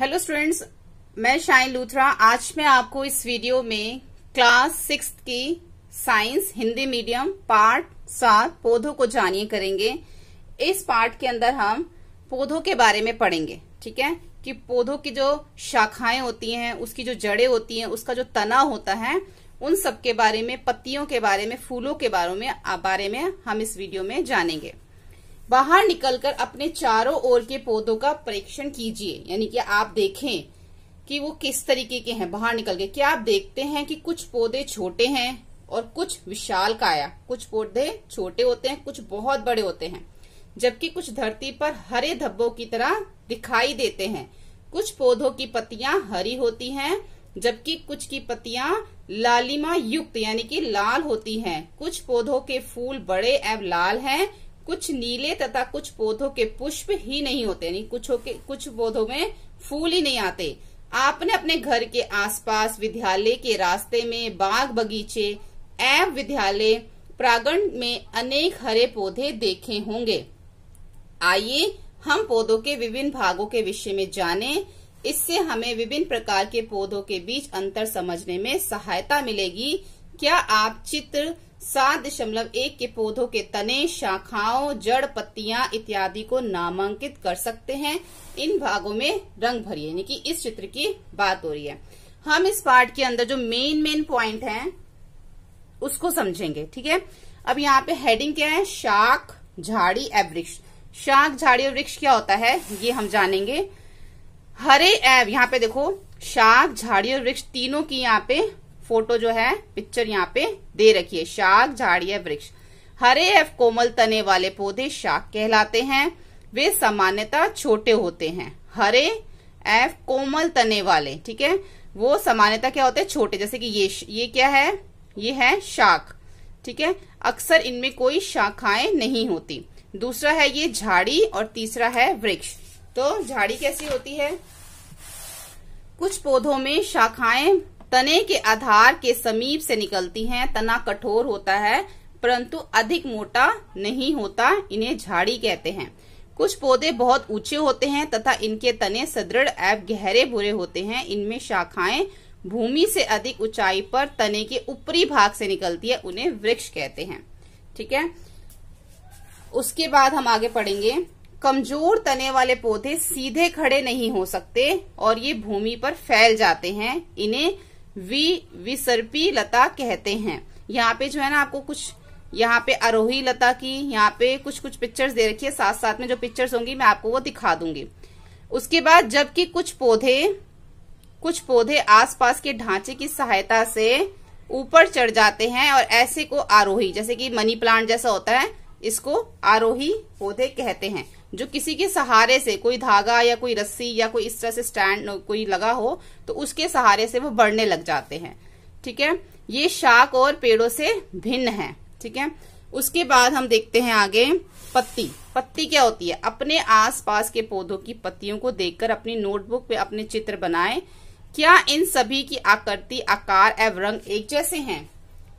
hello students मैं Shine Luthra आज मैं आपको इस वीडियो में क्लास सिक्स की साइंस हिंदी मीडियम पार्ट सात पौधों को जानिए करेंगे इस पार्ट के अंदर हम पौधों के बारे में पढ़ेंगे ठीक है कि पौधों की जो शाखाएं होती हैं उसकी जो जड़ें होती हैं उसका जो तना होता है उन सब के बारे में पत्तियों के बारे में फूलों के बारे में बारे में हम इस वीडियो में जानेंगे बाहर निकलकर अपने चारों ओर के पौधों का परीक्षण कीजिए यानी कि आप देखें कि वो किस तरीके के हैं बाहर निकल के क्या आप देखते हैं कि कुछ पौधे छोटे हैं और कुछ विशाल काया कुछ पौधे छोटे होते हैं कुछ बहुत बड़े होते हैं जबकि कुछ धरती पर हरे धब्बों की तरह दिखाई देते हैं कुछ पौधों की पत्तियां हरी होती हैं जबकि कुछ की पत्तियां लालिमा युक्त यानी कि लाल होती हैं कुछ पौधों के फूल बड़े एवं लाल हैं कुछ नीले तथा कुछ पौधों के पुष्प ही नहीं होते नहीं, कुछ के कुछ पौधों में फूल ही नहीं आते आपने अपने घर के आसपास विद्यालय के रास्ते में बाग बगीचे एवं विद्यालय प्रांगण में अनेक हरे पौधे देखे होंगे आइए हम पौधों के विभिन्न भागों के विषय में जानें इससे हमें विभिन्न प्रकार के पौधों के बीच अंतर समझने में सहायता मिलेगी क्या आप चित्र सात दशमलव एक के पौधों के तने शाखाओं जड़ पत्तियां इत्यादि को नामांकित कर सकते हैं इन भागों में रंग भरिए यानी कि इस चित्र की बात हो रही है हम इस पार्ट के अंदर जो मेन मेन पॉइंट है उसको समझेंगे ठीक है अब यहाँ पे हेडिंग क्या है शाख झाड़ी वृक्ष शाख झाड़ी और वृक्ष क्या होता है ये हम जानेंगे हरे एव यहाँ पे देखो शाख झाड़ी और वृक्ष तीनों की यहाँ पे फोटो जो है पिक्चर यहाँ पे दे रखी है शाक झाड़ी या वृक्ष हरे एफ कोमल तने वाले पौधे शाक कहलाते हैं वे सामान्यतः छोटे होते हैं हरे एफ कोमल तने वाले ठीक है वो सामान्यता क्या होते हैं छोटे जैसे कि ये ये क्या है ये है शाख ठीक है अक्सर इनमें कोई शाखाएं नहीं होती दूसरा है ये झाड़ी और तीसरा है वृक्ष तो झाड़ी कैसी होती है कुछ पौधों में शाखाएं तने के आधार के समीप से निकलती हैं तना कठोर होता है परंतु अधिक मोटा नहीं होता इन्हें झाड़ी कहते हैं कुछ पौधे बहुत ऊंचे होते हैं तथा इनके तने सदृढ़ एवं गहरे भूरे होते हैं इनमें शाखाएं भूमि से अधिक ऊंचाई पर तने के ऊपरी भाग से निकलती है उन्हें वृक्ष कहते हैं ठीक है उसके बाद हम आगे पढ़ेंगे कमजोर तने वाले पौधे सीधे खड़े नहीं हो सकते और ये भूमि पर फैल जाते हैं इन्हें वी विसर्पी लता कहते हैं यहाँ पे जो है ना आपको कुछ यहाँ पे अरोही लता की यहाँ पे कुछ कुछ पिक्चर्स दे रखी है साथ साथ में जो पिक्चर्स होंगी मैं आपको वो दिखा दूंगी उसके बाद जबकि कुछ पौधे कुछ पौधे आसपास के ढांचे की सहायता से ऊपर चढ़ जाते हैं और ऐसे को आरोही जैसे कि मनी प्लांट जैसा होता है इसको आरोही पौधे कहते हैं जो किसी के सहारे से कोई धागा या कोई रस्सी या कोई इस तरह से स्टैंड कोई लगा हो तो उसके सहारे से वो बढ़ने लग जाते हैं ठीक है ये शाक और पेड़ों से भिन्न है ठीक है उसके बाद हम देखते हैं आगे पत्ती पत्ती क्या होती है अपने आसपास के पौधों की पत्तियों को देखकर अपनी नोटबुक पे अपने चित्र बनाए क्या इन सभी की आकृति आकार एवं रंग एक जैसे हैं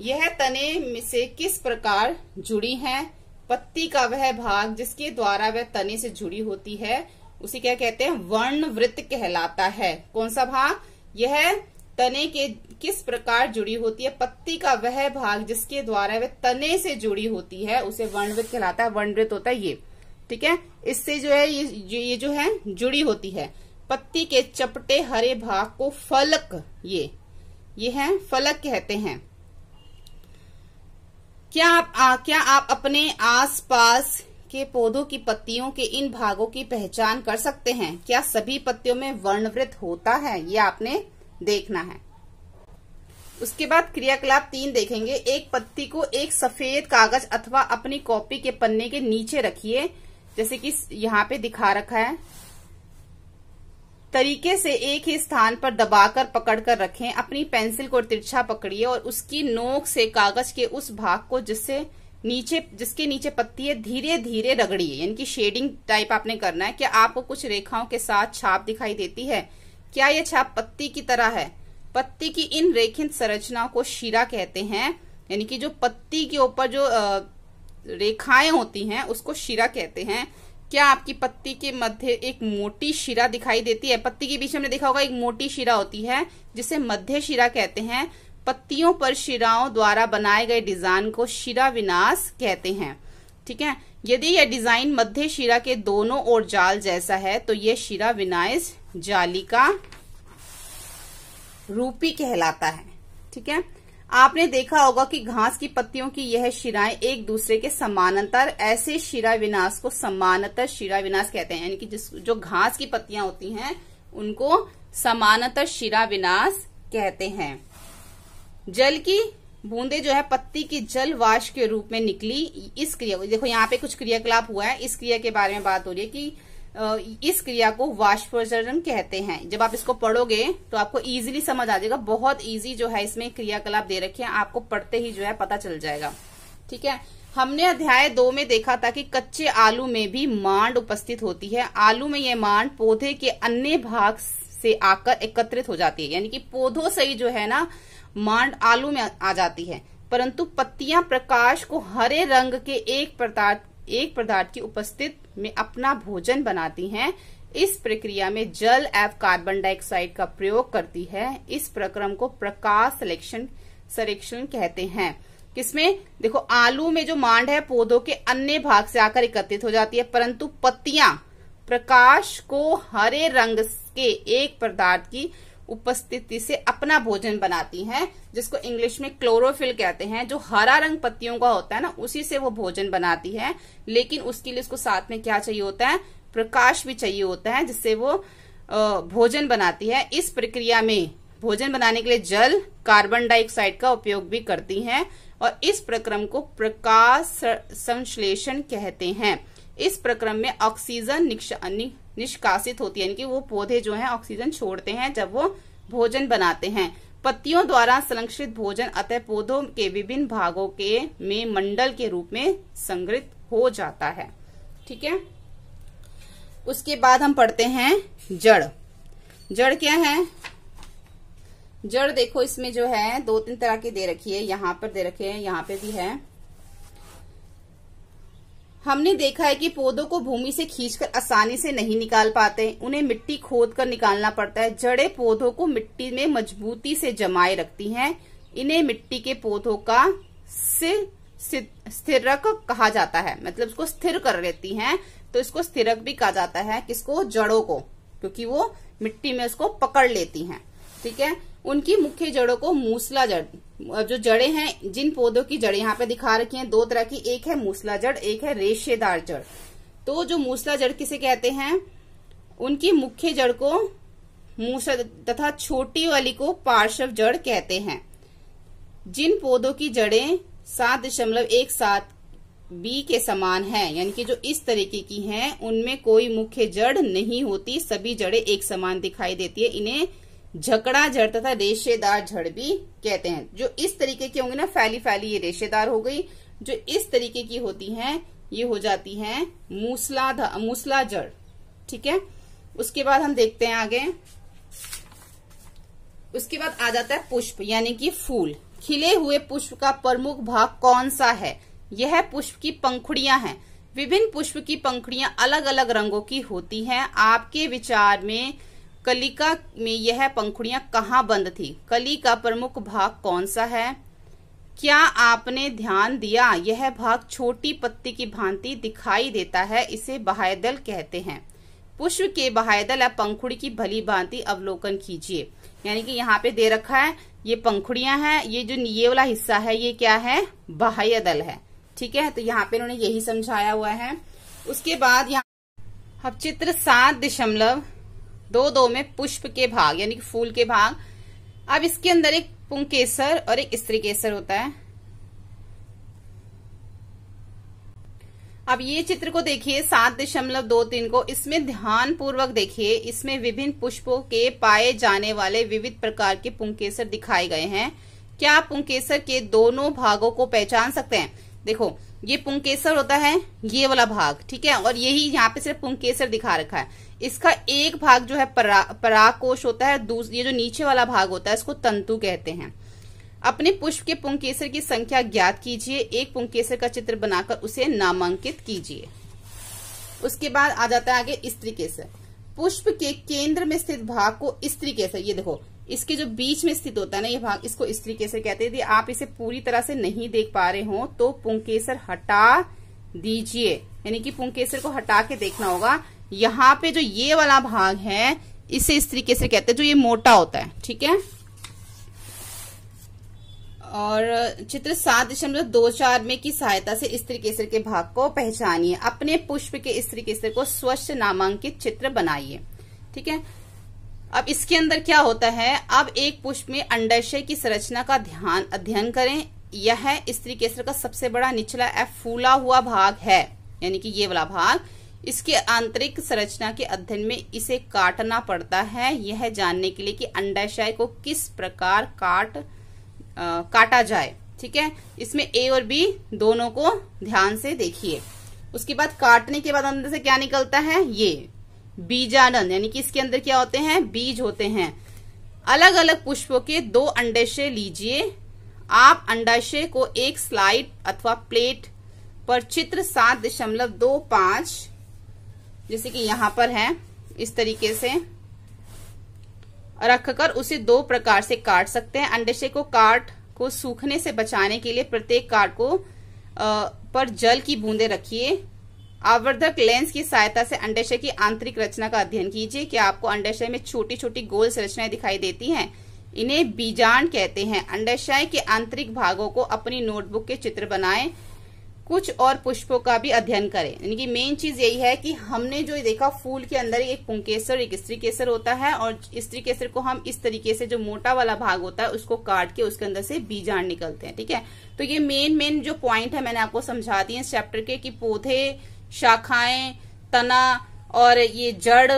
यह तने में से किस प्रकार जुड़ी हैं पत्ती का वह भाग जिसके द्वारा वह तने से जुड़ी होती है उसे क्या कहते हैं वर्ण वृत्त कहलाता है कौन सा भाग यह तने के किस प्रकार जुड़ी होती है पत्ती का वह भाग जिसके द्वारा वह तने से जुड़ी होती है उसे वर्णवृत कहलाता है वर्णवृत्त होता है ये ठीक है इससे जो है ये ये जो है जुड़ी होती है पत्ती के चपटे हरे भाग को फलक ये ये है फलक कहते हैं क्या आप आ, क्या आप अपने आसपास के पौधों की पत्तियों के इन भागों की पहचान कर सकते हैं क्या सभी पत्तियों में वर्णवृत होता है ये आपने देखना है उसके बाद क्रियाकलाप तीन देखेंगे एक पत्ती को एक सफेद कागज अथवा अपनी कॉपी के पन्ने के नीचे रखिए जैसे कि यहाँ पे दिखा रखा है तरीके से एक ही स्थान पर दबाकर पकड़कर रखें अपनी पेंसिल को तिरछा पकड़िए और उसकी नोक से कागज के उस भाग को जिससे नीचे जिसके नीचे पत्ती है धीरे धीरे रगड़िए यानी कि शेडिंग टाइप आपने करना है क्या आपको कुछ रेखाओं के साथ छाप दिखाई देती है क्या यह छाप पत्ती की तरह है पत्ती की इन रेखित संरचनाओं को शीरा कहते हैं यानी कि जो पत्ती के ऊपर जो रेखाएं होती हैं उसको शीरा कहते हैं क्या आपकी पत्ती के मध्य एक मोटी शिरा दिखाई देती है पत्ती के बीच हमने देखा होगा एक मोटी शिरा होती है जिसे मध्य शिरा कहते हैं पत्तियों पर शिराओं द्वारा बनाए गए डिजाइन को शिरा विनाश कहते हैं ठीक है यदि यह डिजाइन मध्य शिरा के दोनों ओर जाल जैसा है तो यह शिरा विनाश जाली का रूपी कहलाता है ठीक है आपने देखा होगा कि घास की पत्तियों की यह शिराएं एक दूसरे के समानांतर ऐसे शिरा विनाश को समानांतर शिरा विनाश कहते हैं यानी कि जिस जो घास की पत्तियां होती हैं उनको समानांतर शिरा विनाश कहते हैं जल की बूंदे जो है पत्ती की जल वाश के रूप में निकली इस क्रिया देखो यहाँ पे कुछ क्रियाकलाप हुआ है इस क्रिया के बारे में बात हो रही है कि इस क्रिया को वाष्पोजन कहते हैं जब आप इसको पढ़ोगे तो आपको इजीली समझ आ जाएगा बहुत इजी जो है इसमें क्रियाकलाप दे रखे हैं आपको पढ़ते ही जो है पता चल जाएगा ठीक है हमने अध्याय दो में देखा था कि कच्चे आलू में भी मांड उपस्थित होती है आलू में यह मांड पौधे के अन्य भाग से आकर एकत्रित हो जाती है यानी कि पौधों से ही जो है ना मांड आलू में आ जाती है परंतु पत्तियां प्रकाश को हरे रंग के एक पदार्थ एक पदार्थ की उपस्थित में अपना भोजन बनाती हैं इस प्रक्रिया में जल एवं कार्बन डाइऑक्साइड का प्रयोग करती है इस प्रक्रम को प्रकाश सिलेक्शन सरेक्षण कहते हैं किसमें देखो आलू में जो मांड है पौधों के अन्य भाग से आकर एकत्रित हो जाती है परंतु पत्तियां प्रकाश को हरे रंग के एक पदार्थ की उपस्थिति से अपना भोजन बनाती हैं जिसको इंग्लिश में क्लोरोफिल कहते हैं जो हरा रंग पत्तियों का होता है ना उसी से वो भोजन बनाती है लेकिन उसके लिए उसको साथ में क्या चाहिए होता है प्रकाश भी चाहिए होता है जिससे वो भोजन बनाती है इस प्रक्रिया में भोजन बनाने के लिए जल कार्बन डाइऑक्साइड का उपयोग भी करती हैं और इस प्रक्रम को प्रकाश संश्लेषण कहते हैं इस प्रक्रम में ऑक्सीजन निष्कासित होती है यानी कि वो पौधे जो है ऑक्सीजन छोड़ते हैं जब वो भोजन बनाते हैं पत्तियों द्वारा संरक्षित भोजन अतः पौधों के विभिन्न भागों के में मंडल के रूप में संग्रहित हो जाता है ठीक है उसके बाद हम पढ़ते हैं जड़ जड़ क्या है जड़ देखो इसमें जो है दो तीन तरह की दे रखी है यहाँ पर दे रखे हैं यहाँ पे भी है हमने देखा है कि पौधों को भूमि से खींचकर आसानी से नहीं निकाल पाते उन्हें मिट्टी खोद कर निकालना पड़ता है जड़े पौधों को मिट्टी में मजबूती से जमाए रखती हैं इन्हें मिट्टी के पौधों का सिर स्थिरक कहा जाता है मतलब इसको स्थिर कर लेती हैं तो इसको स्थिरक भी कहा जाता है किसको जड़ों को क्योंकि वो मिट्टी में उसको पकड़ लेती है ठीक है उनकी मुख्य जड़ों को मूसला जड़ जो जड़े हैं जिन पौधों की जड़ें यहाँ पे दिखा रखी हैं दो तरह की एक है मूसला जड़ एक है रेशेदार जड़ तो जो मूसला जड़ किसे कहते हैं उनकी मुख्य जड़ को मूसा तथा छोटी वाली को पार्श्व जड़ कहते हैं जिन पौधों की जड़ें सात दशमलव एक सात बी के समान है यानी कि जो इस तरीके की हैं उनमें कोई मुख्य जड़ नहीं होती सभी जड़ें एक समान दिखाई देती है इन्हें झकड़ा जड़ तथा रेशेदार झड़ भी कहते हैं जो इस तरीके की होंगी ना फैली फैली ये रेशेदार हो गई जो इस तरीके की होती हैं ये हो जाती हैं मूसला मूसला जड़ ठीक है उसके बाद हम देखते हैं आगे उसके बाद आ जाता है पुष्प यानी कि फूल खिले हुए पुष्प का प्रमुख भाग कौन सा है यह पुष्प की पंखुड़ियां हैं विभिन्न पुष्प की पंखुड़ियां अलग अलग रंगों की होती हैं आपके विचार में कलिका में यह पंखुड़ियां कहाँ बंद थी कली का प्रमुख भाग कौन सा है क्या आपने ध्यान दिया यह भाग छोटी पत्ती की भांति दिखाई देता है इसे बहायदल कहते हैं पुष्प के बहायदल या पंखुड़ी की भली भांति अवलोकन कीजिए यानी कि यहाँ पे दे रखा है ये पंखुड़ियां हैं ये जो ये वाला हिस्सा है ये क्या है बाह्यदल है ठीक है तो यहाँ पे उन्होंने यही समझाया हुआ है उसके बाद यहाँ अब चित्र सात दशमलव दो दो में पुष्प के भाग यानी कि फूल के भाग अब इसके अंदर एक पुंग केसर और एक स्त्री केसर होता है अब ये चित्र को देखिए सात दशमलव दो तीन को इसमें ध्यान पूर्वक देखिए इसमें विभिन्न पुष्पों के पाए जाने वाले विविध प्रकार के पुंकेसर दिखाए गए हैं क्या आप पुंकेसर के दोनों भागों को पहचान सकते हैं देखो ये पुंकेसर होता है ये वाला भाग ठीक है और यही यहाँ पे सिर्फ पुंकेसर दिखा रखा है इसका एक भाग जो है परा, पराकोश होता है ये जो नीचे वाला भाग होता है इसको तंतु कहते हैं अपने पुष्प के पुंकेसर की संख्या ज्ञात कीजिए एक पुंकेसर का चित्र बनाकर उसे नामांकित कीजिए उसके बाद आ जाता है आगे स्त्री केसर पुष्प के केंद्र में स्थित भाग को स्त्री केसर ये देखो इसके जो बीच में स्थित होता है ना ये भाग इसको स्त्री केसर कहते हैं यदि आप इसे पूरी तरह से नहीं देख पा रहे हो तो पुंकेसर हटा दीजिए यानी कि पुंकेसर को हटा के देखना होगा यहाँ पे जो ये वाला भाग है इसे इस तरीके से कहते हैं जो ये मोटा होता है ठीक है और चित्र सात दशमलव दो चार में की सहायता से स्त्री केसर के भाग को पहचानिए अपने पुष्प के स्त्री केसर को स्वच्छ नामांकित चित्र बनाइए ठीक है अब इसके अंदर क्या होता है अब एक पुष्प में अंडाशय की संरचना का ध्यान अध्ययन करें यह स्त्री केसर का सबसे बड़ा निचला एफ फूला हुआ भाग है यानी कि ये वाला भाग इसके आंतरिक संरचना के अध्ययन में इसे काटना पड़ता है यह जानने के लिए कि अंडाशय को किस प्रकार काट आ, काटा जाए ठीक है इसमें ए और बी दोनों को ध्यान से देखिए उसके बाद काटने के बाद अंदर से क्या निकलता है ये बीजानन यानी कि इसके अंदर क्या होते हैं बीज होते हैं अलग अलग पुष्पों के दो अंडाशय लीजिए आप अंडाशय को एक स्लाइड अथवा प्लेट पर चित्र सात दशमलव दो पांच जैसे कि यहाँ पर है इस तरीके से रखकर उसे दो प्रकार से काट सकते हैं अंडे को काट को सूखने से बचाने के लिए प्रत्येक काट को आ, पर जल की बूंदे रखिए आवर्धक लेंस की सहायता से अंडेशय की आंतरिक रचना का अध्ययन कीजिए क्या आपको अंडेशय में छोटी छोटी गोल संरचनाएं दिखाई देती हैं इन्हें बीजाण कहते हैं अंडेशय के आंतरिक भागों को अपनी नोटबुक के चित्र बनाएं कुछ और पुष्पों का भी अध्ययन करें यानी कि मेन चीज यही है कि हमने जो देखा फूल के अंदर एक पुंकेसर एक स्त्री केसर होता है और स्त्री केसर को हम इस तरीके से जो मोटा वाला भाग होता है उसको काट के उसके अंदर से बीजाण निकलते हैं ठीक है तो ये मेन मेन जो पॉइंट है मैंने आपको समझा दी इस चैप्टर के कि पौधे शाखाएं तना और ये जड़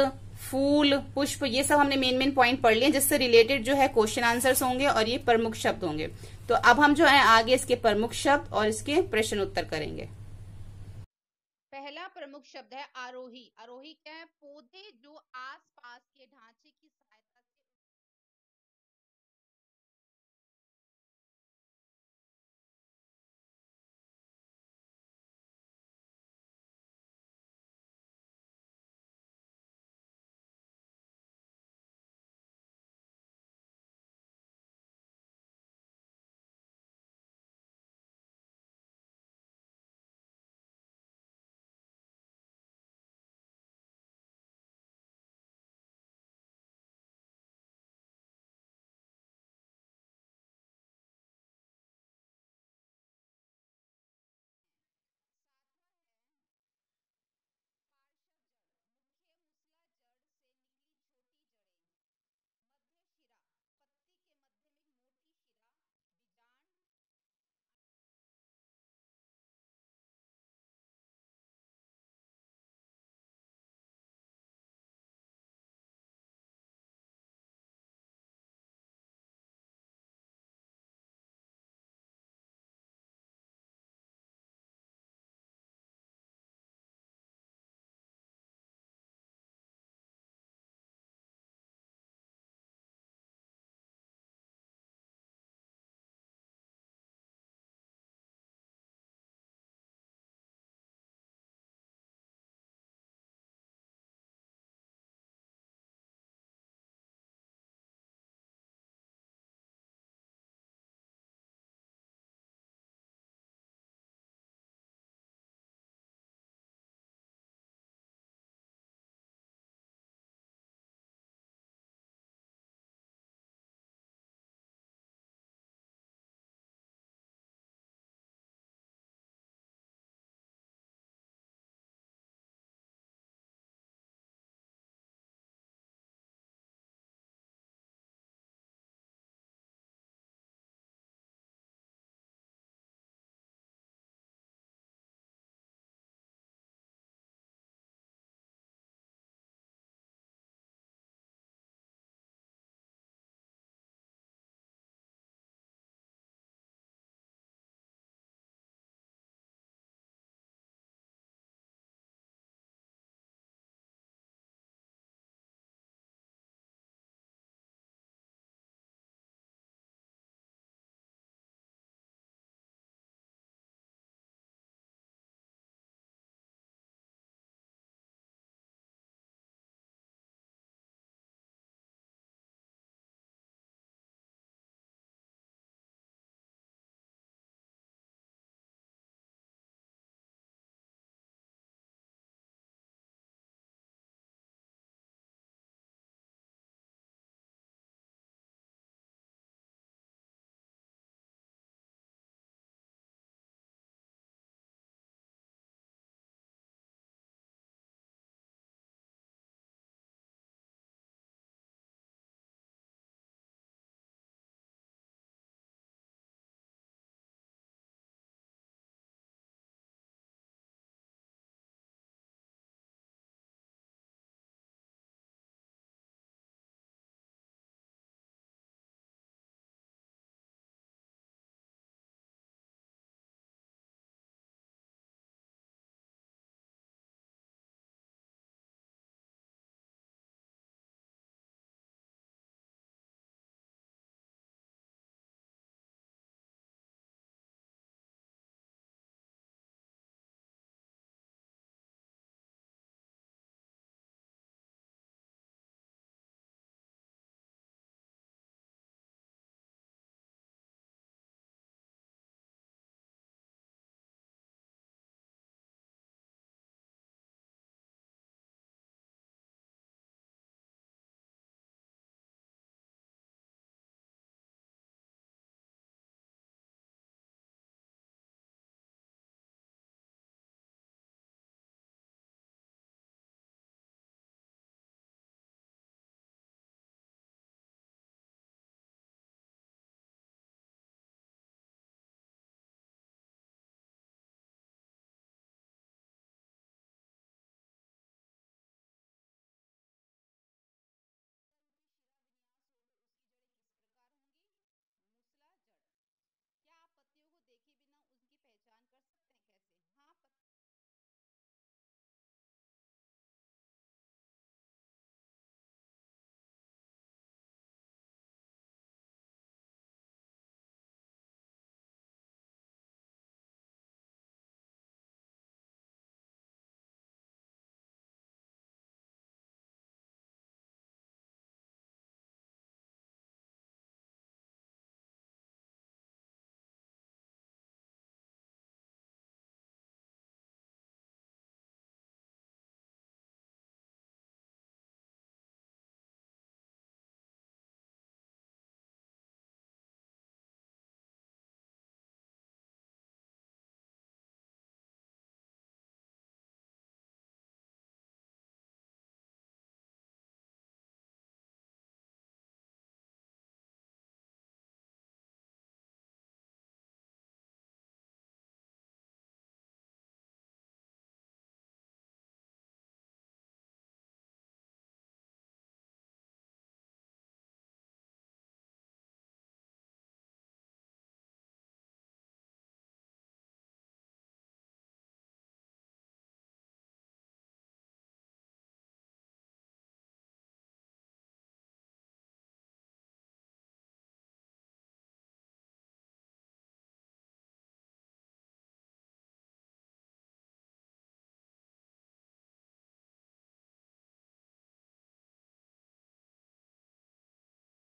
फूल पुष्प ये सब हमने मेन मेन पॉइंट पढ़ लिए जिससे रिलेटेड जो है क्वेश्चन आंसर्स होंगे और ये प्रमुख शब्द होंगे तो अब हम जो है आगे इसके प्रमुख शब्द और इसके प्रश्न उत्तर करेंगे पहला प्रमुख शब्द है आरोही आरोही क्या है पौधे जो आसपास के ढांचे की